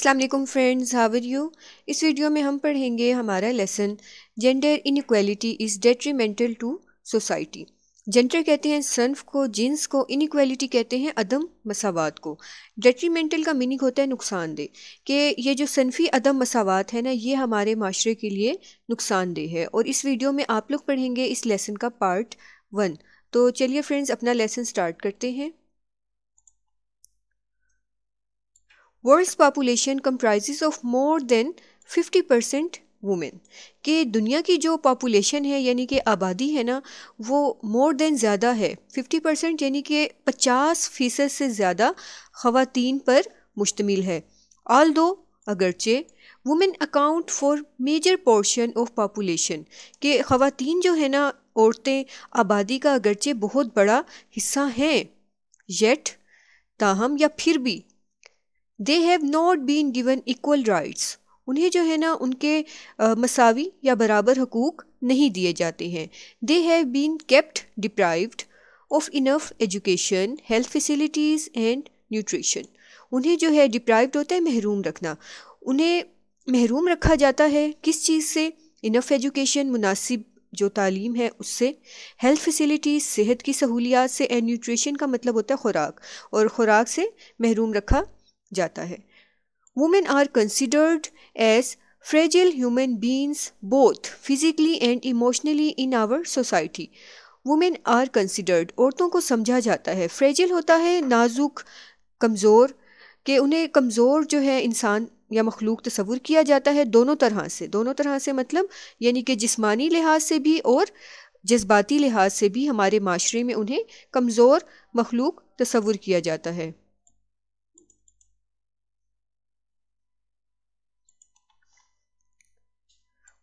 अस्सलाम वालेकुम friends how are you इस वीडियो में हम पढ़ेंगे हमारा lesson gender inequality is detrimental to society gender कहते हैं सन्फ़ को जिन्स को इनक्वालिटी कहते हैं अदम मसावत को डेट्रीमेंटल का मीनिंग होता है नुकसानदेह कि ये जो सनफी अदम मसावत है ना ये हमारे माशरे के लिए नुकसानदेह है और इस वीडियो में आप लोग पढ़ेंगे इस लेसन का पार्ट वन तो चलिए फ्रेंड्स अपना लेसन स्टार्ट करते हैं world population comprise of more than 50 percent women कि दुनिया की जो पॉपुलेशन है यानी कि आबादी है ना वो मोर देन ज़्यादा है 50 परसेंट यानी कि 50 फ़ीसद से ज़्यादा ख़वातीन पर मुश्तमिल है ऑल दो अगरचे women account for major portion of population के खातन जो है ना औरतें आबादी का अगरचे बहुत बड़ा हिस्सा हैं येट ताहम या फिर भी they have not been given equal rights उन्हें जो है ना उनके मसावी या बराबर हकूक़ नहीं दिए जाते हैं they have been kept deprived of enough education health facilities and nutrition उन्हें जो है डिप्राइव्ड होता है महरूम रखना उन्हें महरूम रखा जाता है किस चीज़ से इनफ एजुकेशन मुनासिब जो तालीम है उससे हेल्थ फैसिलिटीज़ सेहत की सहूलियात से एंड न्यूट्रिशन का मतलब होता है ख़ुराक और ख़ुराक से महरूम रखा जाता है women are considered as fragile human beings both physically and emotionally in our society women are considered औरतों को समझा जाता है फ्रेजिल होता है नाजुक कमज़ोर कि उन्हें कमज़ोर जो है इंसान या मखलूक तस्वूर किया जाता है दोनों तरह से दोनों तरह से मतलब यानी कि जिस्मानी लिहाज से भी और जज्बाती लिहाज से भी हमारे माशरे में उन्हें कमज़ोर मखलूक तस्वुर किया जाता है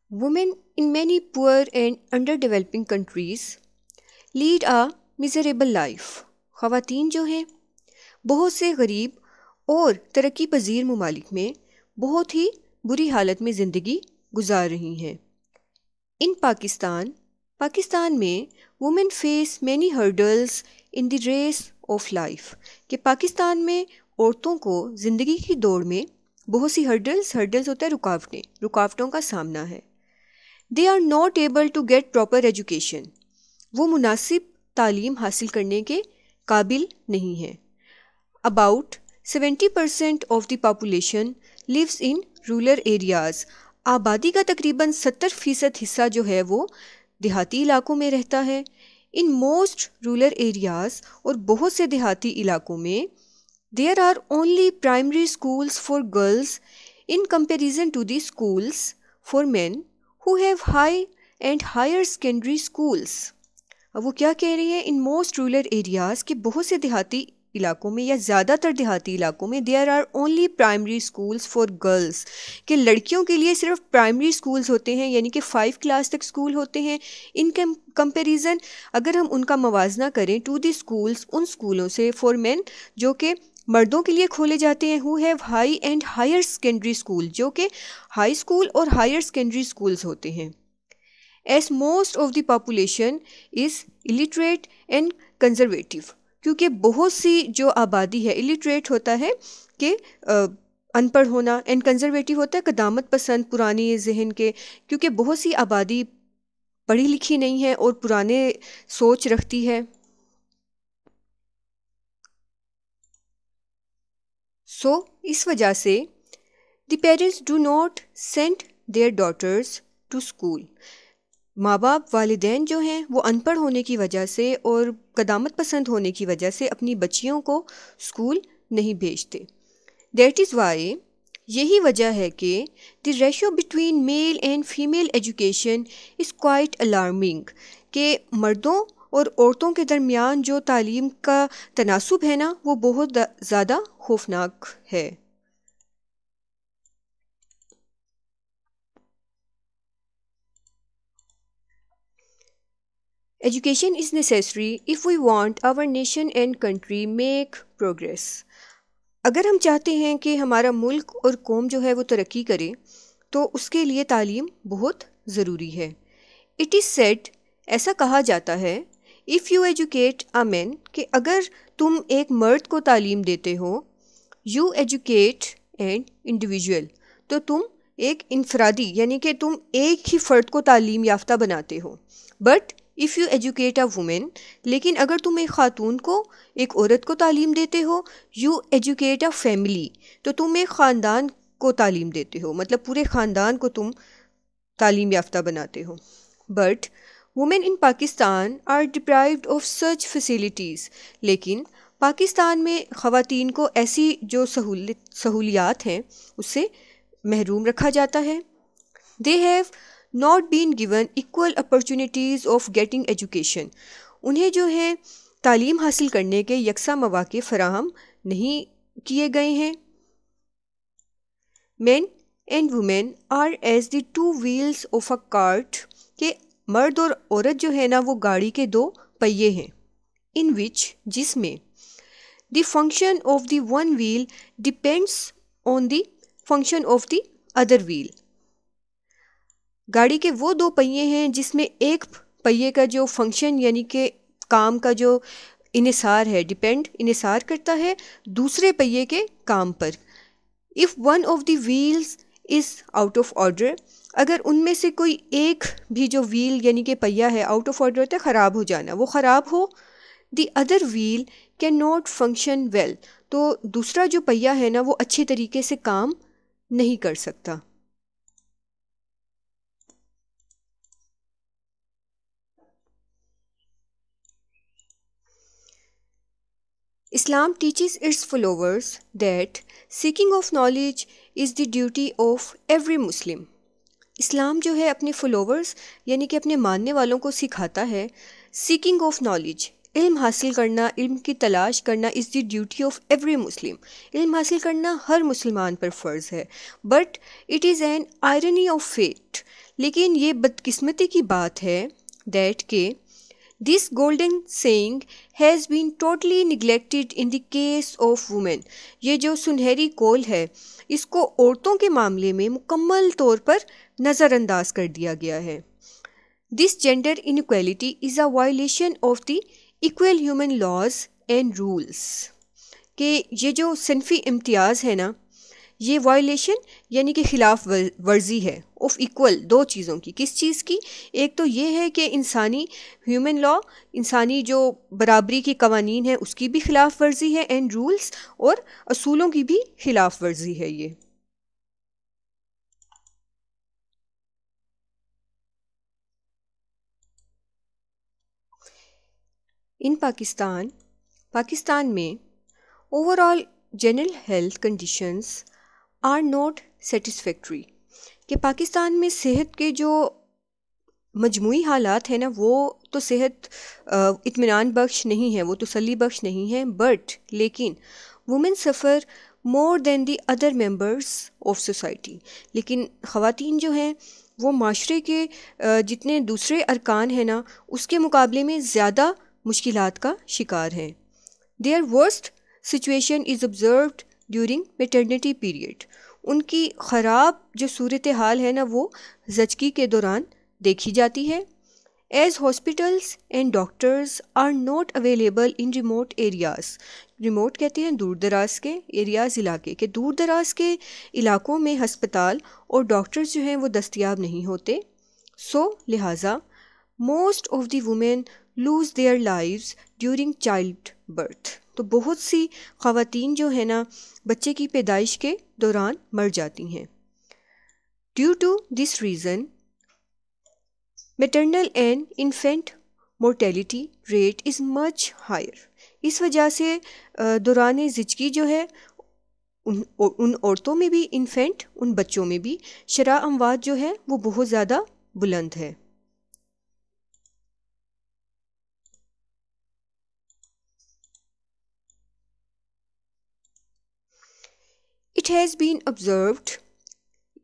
Women in many poor and underdeveloping countries lead a miserable life. ख़वातीन जो हैं बहुत से गरीब और तरक्की पजीर ममालिक में बहुत ही बुरी हालत में ज़िंदगी गुजार रही हैं इन पाकिस्तान पाकिस्तान में women face many hurdles in the race of life कि पाकिस्तान में औरतों को ज़िंदगी की दौड़ में बहुत सी हर्डल्स हर्डल्स होते हैं रुकावटें रुकावटों का सामना है they are not able to get proper education वो मुनासिब तालीम हासिल करने के काबिल नहीं हैं about seventy percent of the population lives in rural areas आबादी का तकरीबन सत्तर फ़ीसद हिस्सा जो है वो देहाती इलाकों में रहता है इन मोस्ट रूरल एरियाज़ और बहुत से देहाती इलाकों में there are only primary schools for girls in comparison to the schools for men who have high and higher secondary schools अब वो क्या कह रही है इन मोस्ट रूरल एरियाज़ के बहुत से देहाती इलाकों में या ज़्यादातर देहाती इलाकों में there are only primary schools for girls कि लड़कियों के लिए सिर्फ प्राइमरी स्कूल्स होते हैं यानी कि फ़ाइव क्लास तक स्कूल होते हैं इन कंपेरिज़न अगर हम उनका मवाजना करें टू दी स्कूल्स उन स्कूलों से फॉर मैन जो कि मर्दों के लिए खोले जाते हैं who have high and higher secondary school जो कि हाई स्कूल और हायर सेकेंडरी स्कूल्स होते हैं as most of the population is illiterate and conservative क्योंकि बहुत सी जो आबादी है इलिटरेट होता है कि अनपढ़ होना एंड कंजर्वेटिव होता है कदामत पसंद पुरानी जहन के क्योंकि बहुत सी आबादी पढ़ी लिखी नहीं है और पुराने सोच रखती है सो इस वजह से the parents do not send their daughters to school माँ बाप वालदेन जो हैं वो अनपढ़ होने की वजह से और कदामत पसंद होने की वजह से अपनी बच्चियों को स्कूल नहीं भेजते देट इज़ वाई यही वजह है कि the ratio between male and female education is quite alarming के मर्दों और औरतों के दरमियान जो तालीम का तनासब है ना वो बहुत ज़्यादा खौफनाक है education is necessary if we want our nation and country make progress अगर हम चाहते हैं कि हमारा मुल्क और कौम जो है वो तरक्की करे तो उसके लिए तालीम बहुत ज़रूरी है इट इज़ सेट ऐसा कहा जाता है if you educate a man कि अगर तुम एक मर्द को तालीम देते हो यू एजुकेट एंड इंडिविजुअल तो तुम एक इनफरादी यानी कि तुम एक ही फ़र्द को तालीम याफ्ता बनाते हो but if you educate a women लेकिन अगर तुम एक ख़ातून को एक औरत को तालीम देते हो यू एजुकेट अ फैमिली तो तुम एक ख़ानदान को तालीम देते हो मतलब पूरे ख़ानदान को तुम तालीम याफ्ता बनाते हो but women in Pakistan are deprived of such facilities लेकिन पाकिस्तान में ख़वान को ऐसी जो सहूलियात हैं उससे महरूम रखा जाता है they have not been given equal opportunities of getting education उन्हें जो है तालीम हासिल करने के यकसा मौाक़े फ़राहम नहीं किए गए हैं men and women are as the two wheels of a cart के मर्द और औरत जो है ना वो गाड़ी के दो पहिए हैं इन विच जिसमें the function of the one wheel depends on the function of the other wheel गाड़ी के वो दो पहिए हैं जिसमें एक पहिए का जो फंक्शन यानी कि काम का जो इसार है डिपेंड इसार करता है दूसरे पहिए के काम पर if one of the wheels is out of order अगर उनमें से कोई एक भी जो व्हील यानी कि पहिया है आउट ऑफ ऑर्डर होता है ख़राब हो जाना वो ख़राब हो the other wheel can not function well तो दूसरा जो पहिया है ना वो अच्छे तरीके से काम नहीं कर सकता Islam teaches its followers that seeking of knowledge is the duty of every Muslim. इस्लाम जो है अपने फॉलोवर्स यानी कि अपने मानने वालों को सिखाता है सीकिंग ऑफ नॉलेज इल्म हासिल करना इल्म की तलाश करना is the duty of every Muslim इल्म हासिल करना हर मुसलमान पर फ़र्ज़ है but it is an irony of fate लेकिन ये बदकिस्मती की बात है दैट के this golden saying has been totally neglected in the case of women. ये जो सुनहरी कोल है इसको औरतों के मामले में मुकम्मल तौर पर नज़रअंदाज कर दिया गया है this gender inequality is a violation of the equal human laws and rules के ये जो सिनफी इम्तियाज़ है ना ये वायलेशन यानी कि खिलाफ वर्जी है ऑफ इक्वल दो चीज़ों की किस चीज़ की एक तो ये है कि इंसानी ह्यूमन लॉ इंसानी जो बराबरी की कवानीन है उसकी भी खिलाफ वर्जी है एंड रूल्स और असूलों की भी खिलाफ वर्जी है ये इन पाकिस्तान पाकिस्तान में overall general health conditions are not satisfactory कि पाकिस्तान में सेहत के जो मजमू हालात हैं ना वो तो सेहत इतमान बख्श नहीं है वो तो सली बख्श नहीं है बट लेकिन women suffer more than the other members of society लेकिन ख़वान जो हैं वो माशरे के जितने दूसरे अरकान हैं ना उसके मुकाबले में ज़्यादा मुश्किल का शिकार हैं their worst situation is observe during maternity period उनकी ख़राब जो सूरत हाल है ना वो जचगी के दौरान देखी जाती है as hospitals and doctors are not available in remote areas remote कहते हैं दूर दराज के एरियाज़ इलाके के दूर दराज के इलाकों में हस्पताल और डॉक्टर्स जो हैं वो दस्तियाब नहीं होते सो लिहाजा most of the women lose their lives during child birth तो बहुत सी खातन जो है ना बच्चे की पैदाइश के दौरान मर जाती हैं due to this reason maternal and infant mortality rate is much higher इस वजह से दौरान जिचगी जो है उन उन औरतों में भी इन्फेंट उन बच्चों में भी शरा अमवात जो है वो बहुत ज़्यादा बुलंद है इट हैज़ बीन ऑब्ज़र्व्ड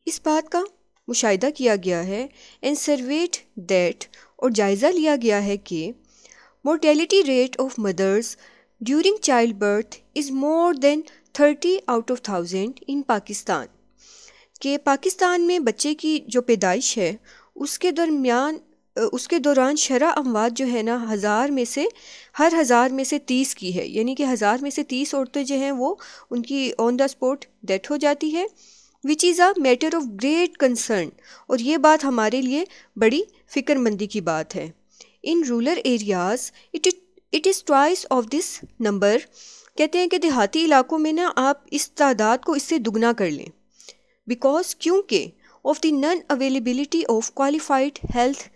इस बात का मुशाह किया गया है एंड सर्वेट दैट और जायज़ा लिया गया है कि mortality rate of mothers during child birth is more than thirty out of thousand in Pakistan के पाकिस्तान में बच्चे की जो पैदाइश है उसके दरमियान उसके दौरान शरा अमवात जो है ना हज़ार में से हर हज़ार में से तीस की है यानी कि हज़ार में से तीस औरतें जो हैं वो उनकी ऑन द स्पॉट डेथ हो जाती है which is a matter of great concern और ये बात हमारे लिए बड़ी फ़िक्रमंदी की बात है in rural areas it it is twice of this number कहते हैं कि देहाती इलाकों में ना आप इस तादाद को इससे दुगना कर लें बिकॉज क्योंकि of the non availability of qualified health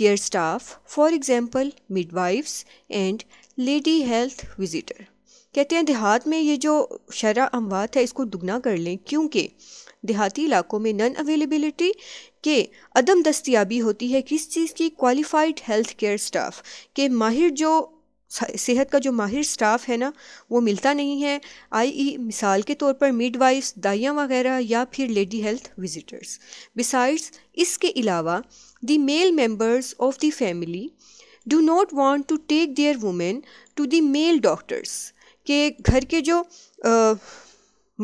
staff for example mid midwives and lady health visitor कहते हैं देहात में ये जो शरा अमवात है इसको दुगना कर लें क्योंकि देहाती इलाकों में नन अवेलेबिलिटी के अदम दस्तियाबी होती है किस चीज़ की क्वालिफाइड हेल्थ केयर स्टाफ के माहिर जो सेहत का जो माहिर स्टाफ है ना वो मिलता नहीं है आई मिसाल के तौर पर मिड वाइफ दाइयाँ वगैरह या फिर लेडी हेल्थ विजिटर्स बिसाइड्स इसके अलावा the male members of the family do not want to take their women to the male doctors के घर के जो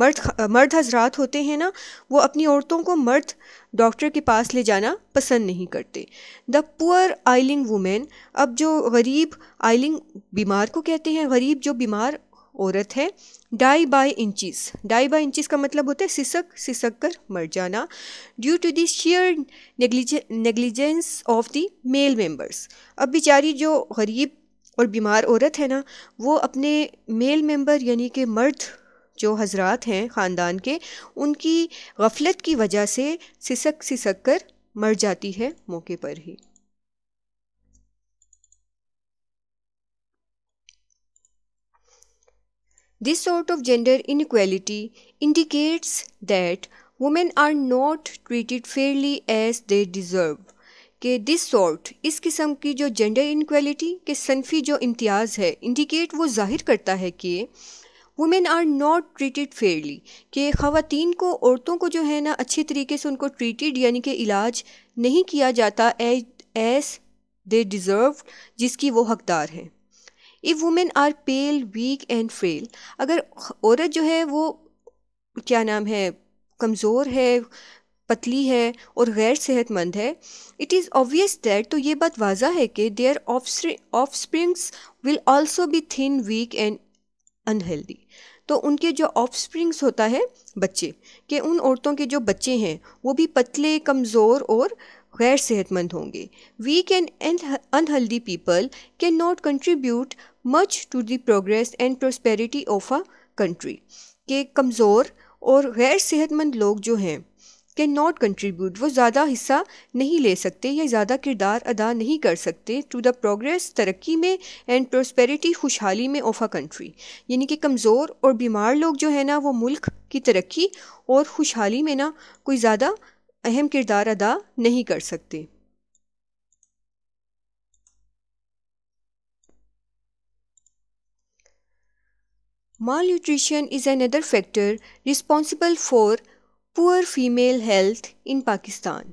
मर्द मर्द हजरात होते हैं ना वो अपनी औरतों को मर्द डॉक्टर के पास ले जाना पसंद नहीं करते द पुअर आइलिंग वुमेन अब जो गरीब आइलिंग बीमार को कहते हैं गरीब जो बीमार औरत है die by inches die by inches का मतलब होता है सिसक सिसक कर मर जाना due to the sheer negligence of the male members अब बेचारी जो गरीब और बीमार औरत है ना वो अपने मेल मेंबर यानी कि मर्द जो हजरात हैं ख़ानदान के उनकी गफलत की वजह से सिसक सिसक कर मर जाती है मौके पर ही This sort of gender inequality indicates that women are not treated fairly as they deserve. कि दिस सॉर्ट इस किस्म की जो जेंडर इनक्वलिटी के सनफी जो इम्तियाज़ है इंडिकेट वो जाहिर करता है कि women are not treated fairly कि ख़वातीन को औरतों को जो है ना अच्छे तरीके से उनको ट्रीटेड यानी कि इलाज नहीं किया जाता एज एस दे डिज़र्व जिसकी वो हकदार हैं if women are pale weak and frail अगर औरत जो है वो क्या नाम है कमज़ोर है पतली है और गैर सेहतमंद है इट इज़ ऑबियस दैट तो ये बात वाजा है कि their offsprings will also भी थिन वीक एंड अनहेल्दी तो उनके जो ऑफ स्प्रिंग्स होता है बच्चे कि उन औरतों के जो बच्चे हैं वो भी पतले कमज़ोर और गैर सेहतमंद होंगे weak and unhealthy people can not contribute much to the progress and prosperity of a country के कमज़ोर और गैर सेहतमंद लोग जो हैं कैन नॉट कंट्रीब्यूट वो ज़्यादा हिस्सा नहीं ले सकते या ज़्यादा किरदार अदा नहीं कर सकते टू द प्रोग्रेस तरक्की में एंड प्रोस्पेरिटी खुशहाली में ऑफ अ कंट्री यानी कि कमज़ोर और बीमार लोग जो है ना वो मुल्क की तरक्की और खुशहाली में ना कोई ज़्यादा अहम किरदार अदा नहीं कर सकते malnutrition is another factor responsible for poor female health in Pakistan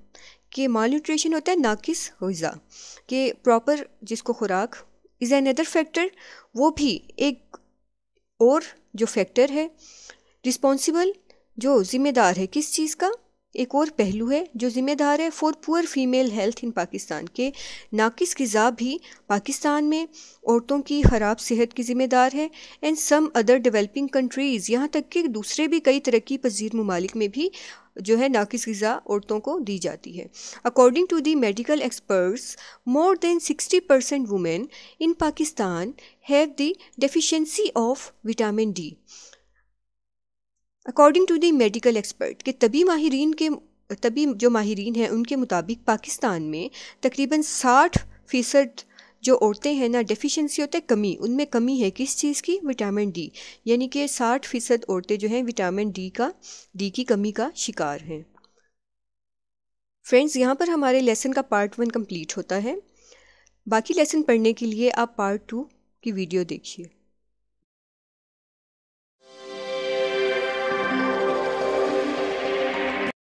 के माल न्यूट्रिशन होता है नाकिस गज़ा कि प्रॉपर जिसको खुराक इज एन अदर फैक्टर वो भी एक और जो फैक्टर है रिस्पॉन्सिबल जो जिम्मेदार है किस चीज़ का एक और पहलू है जो ज़िम्मेदार है for poor female health in Pakistan के नाकिस गज़ा भी पाकिस्तान में औरतों की ख़राब सेहत की ज़िम्मेदार है and some other developing countries यहाँ तक कि दूसरे भी कई तरक्की पजीर ममालिक में भी जो है नाकिस गज़ा औरतों को दी जाती है according to the medical experts more than sixty percent women in Pakistan have the deficiency of vitamin D according to the medical expert के तभी माहरीन के तभी जो माहरीन हैं उनके मुताबिक पाकिस्तान में तकरीबन साठ फ़ीसद जो औरतें हैं ना डेफिशिएंसी होते कमी उनमें कमी है किस चीज़ की विटामिन डी यानी कि साठ फ़ीसद औरतें जो हैं विटामिन डी का डी की कमी का शिकार हैं फ्रेंड्स यहाँ पर हमारे लेसन का पार्ट वन कंप्लीट होता है बाकी लेसन पढ़ने के लिए आप पार्ट टू की वीडियो देखिए